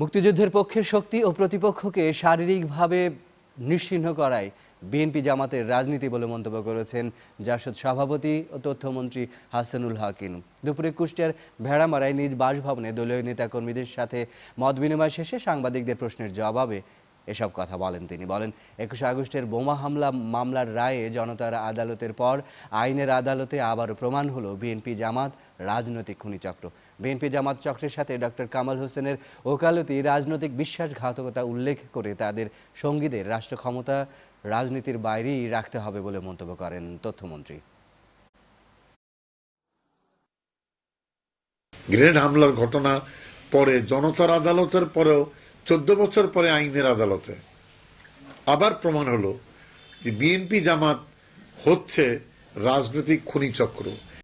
মুক্তিযুদ্ধের পক্ষের শক্তি ও প্রতিপক্ষকে শারীরিকভাবে নিশ্চিহ্ন করায় বিএনপি জামাতের রাজনীতি বলে মন্তব্য করেছেন জাসদ সভাপতি ও তথ্যমন্ত্রী হাসানুল হাকিম দুপুরে কুষ্টিয়ার ভেড়ামারায় নিজ বাসভবনে দলীয় নেতাকর্মীদের সাথে মত বিনিময় শেষে সাংবাদিকদের প্রশ্নের জবাবে এসব কথা বলেন তিনি বলেন একুশে আগস্টের বোমা হামলা মামলার রায়ে জনতার আদালতের পর আইনের আদালতে আবারও প্রমাণ হলো বিএনপি জামাত রাজনৈতিক খুনিচক্র বিএনপি জামাত চক্রের সাথে ডক্টর কামাল হোসেনের ওকালতি রাজনৈতিক বিশ্বাসঘাতকতা উল্লেখ করে তাদের সঙ্গীদের রাষ্ট্র ক্ষমতা রাজনীতির বাইরেই রাখতে হবে বলে মন্তব্য করেন তথ্যমন্ত্রী গ্রেনেড হামলার ঘটনা পরে জনতার আদালতের পরেও চোদ্দ বছর পরে আইনের আদালতে আবার প্রমাণ হলো যে বিএনপি জামাত হচ্ছে রাজনৈতিক চক্র